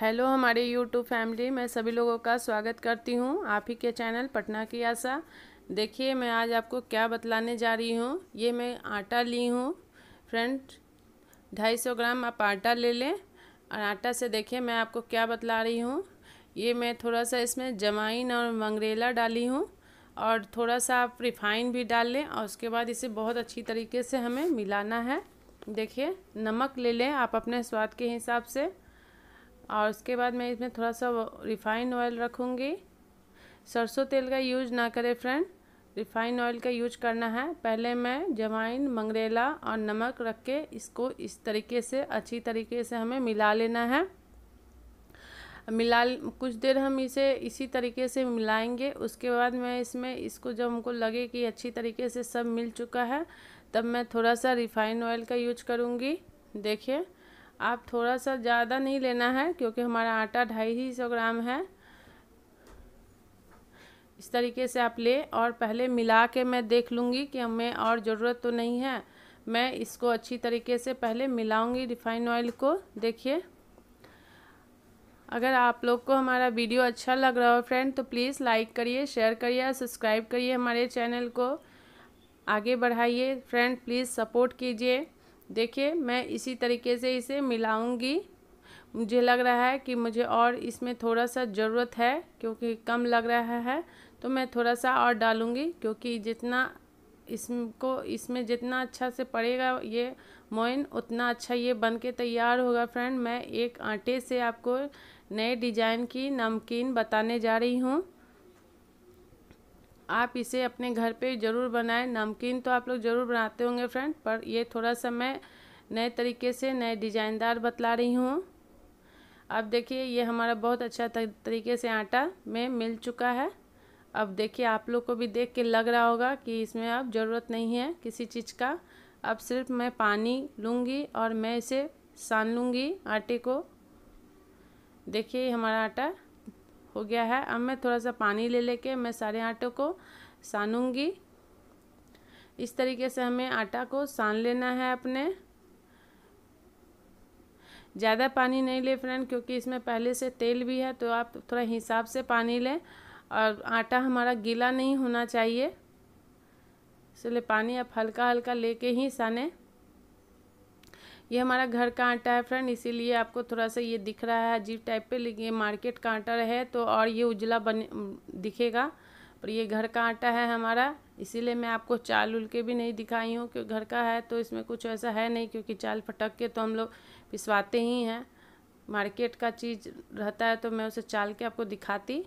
hello हमारे YouTube family मैं सभी लोगों का स्वागत करती हूँ आप ही के चैनल पटना की आशा देखिए मैं आज आपको क्या बतलाने जा रही हूँ ये मैं आटा ली हूँ फ्रेंड ढाई सौ ग्राम आप आटा ले लें और आटा से देखिए मैं आपको क्या बतला रही हूँ ये मैं थोड़ा सा इसमें जमाइन और मंगरेला डाली हूँ और थोड़ा सा आप रिफाइन भी डाल लें और उसके बाद इसे बहुत अच्छी तरीके से हमें मिलाना है देखिए नमक ले लें आप अपने स्वाद के हिसाब से और उसके बाद मैं इसमें थोड़ा सा रिफाइंड ऑयल रखूँगी सरसों तेल का यूज ना करें फ्रेंड रिफाइंड ऑयल का यूज करना है पहले मैं जवाइन मंगरेला और नमक रख के इसको इस तरीके से अच्छी तरीके से हमें मिला लेना है मिला कुछ देर हम इसे इसी तरीके से मिलाएंगे उसके बाद मैं इसमें इसको जब हमको लगे कि अच्छी तरीके से सब मिल चुका है तब मैं थोड़ा सा रिफाइंड ऑयल का यूज करूँगी देखिए आप थोड़ा सा ज़्यादा नहीं लेना है क्योंकि हमारा आटा ढाई ही सौ ग्राम है इस तरीके से आप ले और पहले मिला के मैं देख लूँगी कि हमें और ज़रूरत तो नहीं है मैं इसको अच्छी तरीके से पहले मिलाऊँगी रिफाइन ऑयल को देखिए अगर आप लोग को हमारा वीडियो अच्छा लग रहा हो फ्रेंड तो प्लीज़ लाइक करिए शेयर करिए सब्सक्राइब करिए हमारे चैनल को आगे बढ़ाइए फ्रेंड प्लीज़ सपोर्ट कीजिए देखिए मैं इसी तरीके से इसे मिलाऊंगी मुझे लग रहा है कि मुझे और इसमें थोड़ा सा ज़रूरत है क्योंकि कम लग रहा है तो मैं थोड़ा सा और डालूँगी क्योंकि जितना इसको इसमें जितना अच्छा से पड़ेगा ये मोइन उतना अच्छा ये बन के तैयार होगा फ्रेंड मैं एक आटे से आपको नए डिजाइन की नमकीन बताने जा रही हूँ आप इसे अपने घर पे ज़रूर बनाएं नमकीन तो आप लोग ज़रूर बनाते होंगे फ्रेंड पर ये थोड़ा सा मैं नए तरीके से नए डिजाइनदार बतला रही हूँ अब देखिए ये हमारा बहुत अच्छा तरीके से आटा में मिल चुका है अब देखिए आप लोग को भी देख के लग रहा होगा कि इसमें अब ज़रूरत नहीं है किसी चीज़ का अब सिर्फ मैं पानी लूँगी और मैं इसे सान लूँगी आटे को देखिए हमारा आटा हो गया है अब मैं थोड़ा सा पानी ले लेके मैं सारे आटे को सानूंगी इस तरीके से हमें आटा को सान लेना है अपने ज़्यादा पानी नहीं ले फ्रेंड क्योंकि इसमें पहले से तेल भी है तो आप थोड़ा हिसाब से पानी लें और आटा हमारा गीला नहीं होना चाहिए इसलिए पानी आप हल्का हल्का लेके ही सानें ये हमारा घर का आटा है फ्रेंड इसीलिए आपको थोड़ा सा ये दिख रहा है अजीब टाइप पे लेकिन ये मार्केट का आटा है तो और ये उजला बन दिखेगा पर ये घर का आटा है हमारा इसीलिए मैं आपको चाल उल के भी नहीं दिखाई हूँ क्योंकि घर का है तो इसमें कुछ ऐसा है नहीं क्योंकि चाल फटक के तो हम लोग पिसवाते ही हैं मार्केट का चीज़ रहता है तो मैं उसे चाल के आपको दिखाती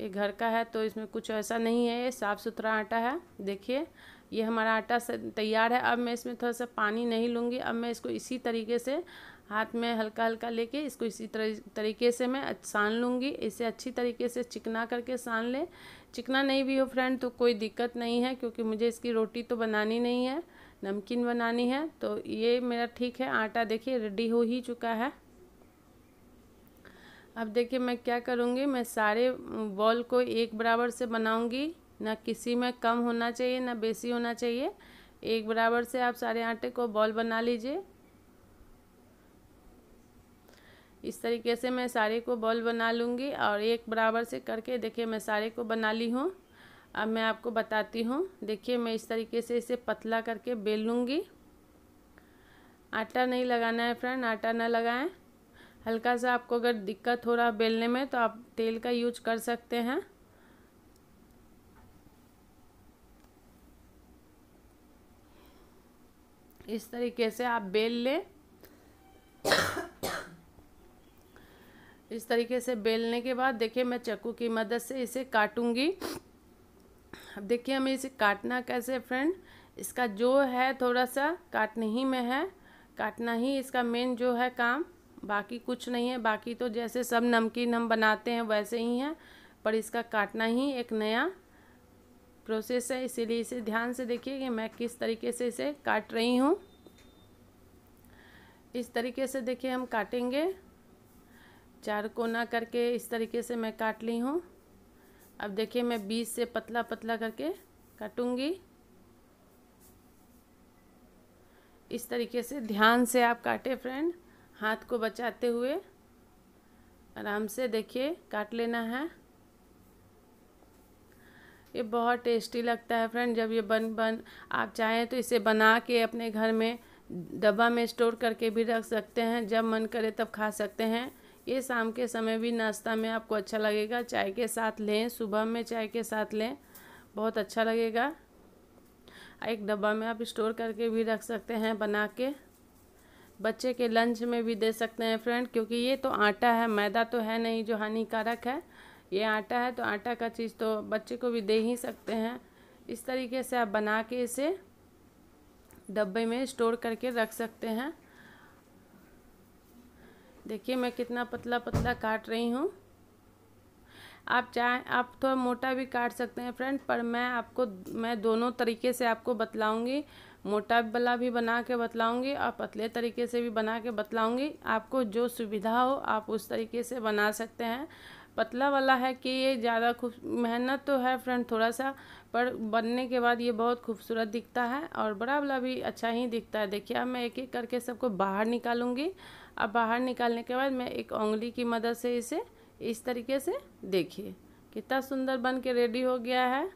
ये घर का है तो इसमें कुछ ऐसा नहीं है ये साफ़ सुथरा आटा है देखिए ये हमारा आटा तैयार है अब मैं इसमें थोड़ा सा पानी नहीं लूँगी अब मैं इसको इसी तरीके से हाथ में हल्का हल्का लेके इसको इसी तरीके से मैं सान लूँगी इसे अच्छी तरीके से चिकना करके सान लें चिकना नहीं भी हो फ्रेंड तो कोई दिक्कत नहीं है क्योंकि मुझे इसकी रोटी तो बनानी नहीं है नमकीन बनानी है तो ये मेरा ठीक है आटा देखिए रेडी हो ही चुका है अब देखिए मैं क्या करूँगी मैं सारे बॉल को एक बराबर से बनाऊँगी ना किसी में कम होना चाहिए ना बेसी होना चाहिए एक बराबर से आप सारे आटे को बॉल बना लीजिए इस तरीके से मैं सारे को बॉल बना लूँगी और एक बराबर से करके देखिए मैं सारे को बना ली हूँ अब मैं आपको बताती हूँ देखिए मैं इस तरीके से इसे पतला करके बेल लूँगी आटा नहीं लगाना है फ्रेंड आटा ना लगाएं हल्का सा आपको अगर दिक्कत हो रहा बेलने में तो आप तेल का यूज कर सकते हैं इस तरीके से आप बेल लें इस तरीके से बेलने के बाद देखिए मैं चक्कू की मदद से इसे काटूंगी अब देखिए हमें इसे काटना कैसे फ्रेंड इसका जो है थोड़ा सा काटने ही में है काटना ही इसका मेन जो है काम बाकी कुछ नहीं है बाकी तो जैसे सब नमकीन हम बनाते हैं वैसे ही हैं पर इसका काटना ही एक नया प्रोसेस है इसीलिए इसे ध्यान से देखिए कि मैं किस तरीके से इसे काट रही हूँ इस तरीके से देखिए हम काटेंगे चार कोना करके इस तरीके से मैं काट ली हूँ अब देखिए मैं बीच से पतला पतला करके काटूँगी इस तरीके से ध्यान से आप काटे फ्रेंड हाथ को बचाते हुए आराम से देखिए काट लेना है ये बहुत टेस्टी लगता है फ्रेंड जब ये बन बन आप चाहें तो इसे बना के अपने घर में डब्बा में स्टोर करके भी रख सकते हैं जब मन करे तब खा सकते हैं ये शाम के समय भी नाश्ता में आपको अच्छा लगेगा चाय के साथ लें सुबह में चाय के साथ लें बहुत अच्छा लगेगा एक डब्बा में आप स्टोर करके भी रख सकते हैं बना के बच्चे के लंच में भी दे सकते हैं फ्रेंड क्योंकि ये तो आटा है मैदा तो है नहीं जो हानिकारक है ये आटा है तो आटा का चीज़ तो बच्चे को भी दे ही सकते हैं इस तरीके से आप बना के इसे डब्बे में स्टोर करके रख सकते हैं देखिए मैं कितना पतला पतला काट रही हूँ आप चाहे आप थोड़ा मोटा भी काट सकते हैं फ्रेंड पर मैं आपको मैं दोनों तरीके से आपको बतलाऊँगी मोटा वाला भी बना के बतलाऊँगी और पतले तरीके से भी बना के बतलाऊँगी आपको जो सुविधा हो आप उस तरीके से बना सकते हैं पतला वाला है कि ये ज़्यादा खूब मेहनत तो है फ्रेंड थोड़ा सा पर बनने के बाद ये बहुत खूबसूरत दिखता है और बड़ा वाला भी अच्छा ही दिखता है देखिए अब मैं एक एक करके सबको बाहर निकालूंगी अब बाहर निकालने के बाद मैं एक उंगली की मदद से इसे इस तरीके से देखिए कितना सुंदर बन के रेडी हो गया है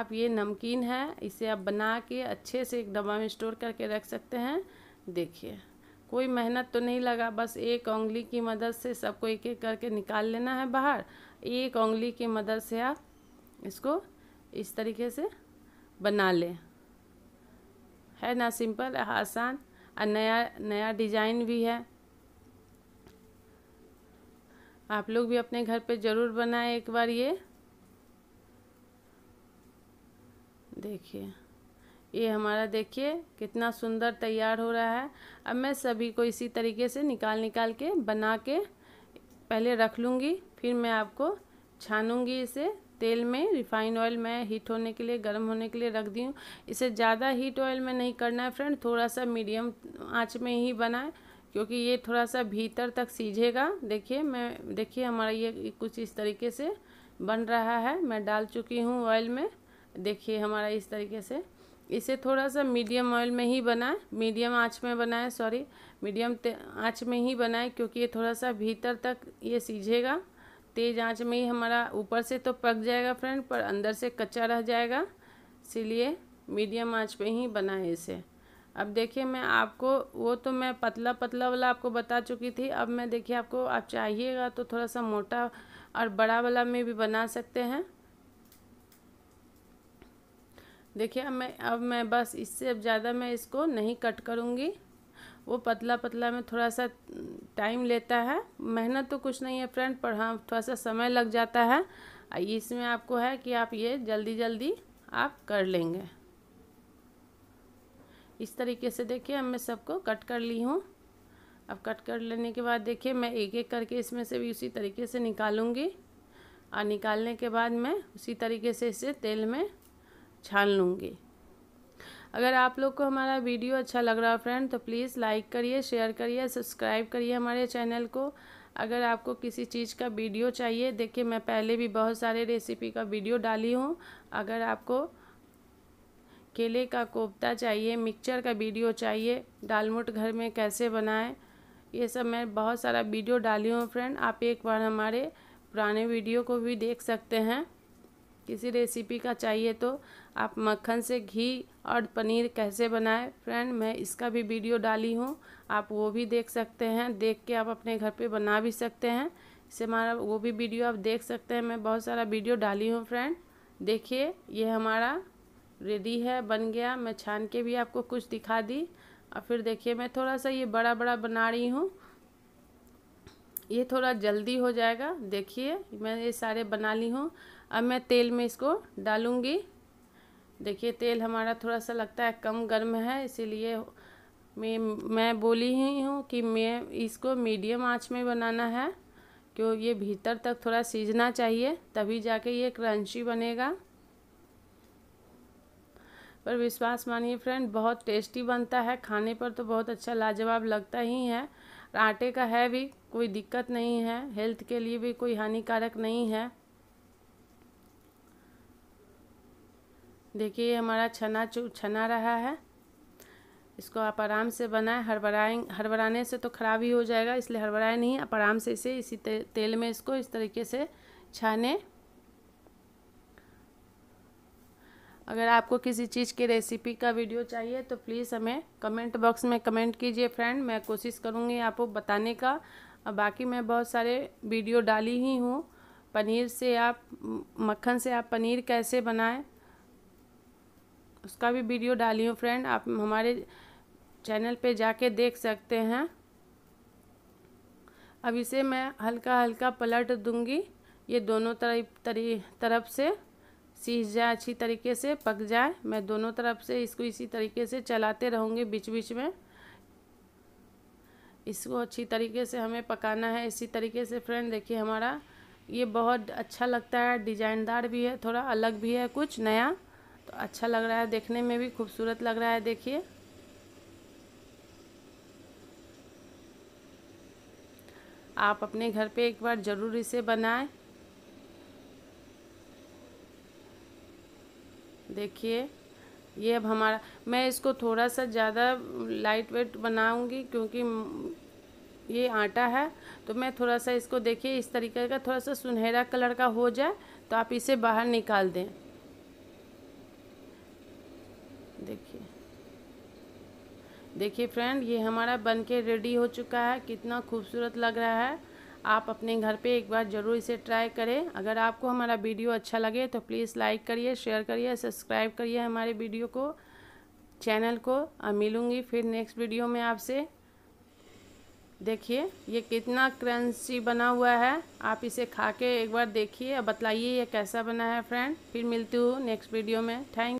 आप ये नमकीन है इसे आप बना के अच्छे से एक डब्बा में स्टोर करके रख सकते हैं देखिए कोई मेहनत तो नहीं लगा बस एक उंगली की मदद से सबको एक एक करके निकाल लेना है बाहर एक उंगली की मदद से आप इसको इस तरीके से बना लें है ना सिंपल आसान और नया नया डिज़ाइन भी है आप लोग भी अपने घर पे ज़रूर बनाएं एक बार ये देखिए ये हमारा देखिए कितना सुंदर तैयार हो रहा है अब मैं सभी को इसी तरीके से निकाल निकाल के बना के पहले रख लूँगी फिर मैं आपको छानूँगी इसे तेल में रिफाइंड ऑयल मैं हीट होने के लिए गर्म होने के लिए रख दी हूँ इसे ज़्यादा हीट ऑयल में नहीं करना है फ्रेंड थोड़ा सा मीडियम आँच में ही बनाए क्योंकि ये थोड़ा सा भीतर तक सीझेगा देखिए मैं देखिए हमारा ये कुछ इस तरीके से बन रहा है मैं डाल चुकी हूँ ऑयल में देखिए हमारा इस तरीके से इसे थोड़ा सा मीडियम ऑयल में ही बनाएं मीडियम आँच में बनाएं सॉरी मीडियम आँच में ही बनाएं क्योंकि ये थोड़ा सा भीतर तक ये सीझेगा तेज़ आँच में ही हमारा ऊपर से तो पक जाएगा फ्रेंड पर अंदर से कच्चा रह जाएगा इसीलिए मीडियम आँच में ही बनाएं इसे अब देखिए मैं आपको वो तो मैं पतला पतला वाला आपको बता चुकी थी अब मैं देखिए आपको आप चाहिएगा तो थोड़ा सा मोटा और बड़ा वाला में भी बना सकते हैं देखिए अब मैं अब मैं बस इससे अब ज़्यादा मैं इसको नहीं कट करूँगी वो पतला पतला में थोड़ा सा टाइम लेता है मेहनत तो कुछ नहीं है फ्रेंड पर हाँ थोड़ा सा समय लग जाता है इसमें आपको है कि आप ये जल्दी जल्दी आप कर लेंगे इस तरीके से देखिए अब मैं सबको कट कर ली हूँ अब कट कर लेने के बाद देखिए मैं एक एक करके इसमें से भी उसी तरीके से निकालूँगी और निकालने के बाद मैं उसी तरीके से इसे तेल में छान लूँगी अगर आप लोग को हमारा वीडियो अच्छा लग रहा है फ्रेंड तो प्लीज़ लाइक करिए शेयर करिए सब्सक्राइब करिए हमारे चैनल को अगर आपको किसी चीज़ का वीडियो चाहिए देखिए मैं पहले भी बहुत सारे रेसिपी का वीडियो डाली हूँ अगर आपको केले का कोफ्ता चाहिए मिक्सचर का वीडियो चाहिए डालमुट घर में कैसे बनाएं ये सब मैं बहुत सारा वीडियो डाली हूँ फ्रेंड आप एक बार हमारे पुराने वीडियो को भी देख सकते हैं किसी रेसिपी का चाहिए तो आप मक्खन से घी और पनीर कैसे बनाएं फ्रेंड मैं इसका भी वीडियो डाली हूँ आप वो भी देख सकते हैं देख के आप अपने घर पे बना भी सकते हैं इससे हमारा वो भी वीडियो आप देख सकते हैं मैं बहुत सारा वीडियो डाली हूँ फ्रेंड देखिए ये हमारा रेडी है बन गया मैं छान के भी आपको कुछ दिखा दी और फिर देखिए मैं थोड़ा सा ये बड़ा बड़ा बना रही हूँ ये थोड़ा जल्दी हो जाएगा देखिए मैं ये सारे बना ली हूँ अब मैं तेल में इसको डालूँगी देखिए तेल हमारा थोड़ा सा लगता है कम गर्म है इसीलिए मैं मैं बोली ही हूँ कि मैं इसको मीडियम आँच में बनाना है क्यों ये भीतर तक थोड़ा सीजना चाहिए तभी जाके ये क्रंची बनेगा पर विश्वास मानिए फ्रेंड बहुत टेस्टी बनता है खाने पर तो बहुत अच्छा लाजवाब लगता ही है आटे का है भी कोई दिक्कत नहीं है हेल्थ के लिए भी कोई हानिकारक नहीं है देखिए हमारा छना छना रहा है इसको आप आराम से बनाएं हड़बड़ाए हड़बड़ाने से तो ख़राब ही हो जाएगा इसलिए हड़बड़ाए नहीं आप आराम से इसे इसी ते, तेल में इसको इस तरीके से छाने अगर आपको किसी चीज़ की रेसिपी का वीडियो चाहिए तो प्लीज़ हमें कमेंट बॉक्स में कमेंट कीजिए फ्रेंड मैं कोशिश करूँगी आपको बताने का और बाकी मैं बहुत सारे वीडियो डाली ही हूँ पनीर से आप मक्खन से आप पनीर कैसे बनाएं उसका भी वीडियो डाली हूँ फ्रेंड आप हमारे चैनल पे जाके देख सकते हैं अब इसे मैं हल्का हल्का पलट दूँगी ये दोनों तरफ तरी तरफ से सीख जाए अच्छी तरीके से पक जाए मैं दोनों तरफ से इसको इसी तरीके से चलाते रहूँगी बीच बीच में इसको अच्छी तरीके से हमें पकाना है इसी तरीके से फ्रेंड देखिए हमारा ये बहुत अच्छा लगता है डिजाइनदार भी है थोड़ा अलग भी है कुछ नया तो अच्छा लग रहा है देखने में भी खूबसूरत लग रहा है देखिए आप अपने घर पे एक बार ज़रूर इसे बनाएं देखिए ये अब हमारा मैं इसको थोड़ा सा ज़्यादा लाइट वेट बनाऊँगी क्योंकि ये आटा है तो मैं थोड़ा सा इसको देखिए इस तरीके का थोड़ा सा सुनहरा कलर का हो जाए तो आप इसे बाहर निकाल दें देखिए देखिए फ्रेंड ये हमारा बन के रेडी हो चुका है कितना खूबसूरत लग रहा है आप अपने घर पे एक बार ज़रूर इसे ट्राई करें अगर आपको हमारा वीडियो अच्छा लगे तो प्लीज़ लाइक करिए शेयर करिए सब्सक्राइब करिए हमारे वीडियो को चैनल को और मिलूँगी फिर नेक्स्ट वीडियो में आपसे देखिए ये कितना क्रंची बना हुआ है आप इसे खा के एक बार देखिए और बतलाइए ये कैसा बना है फ्रेंड फिर मिलती हूँ नेक्स्ट वीडियो में थैंक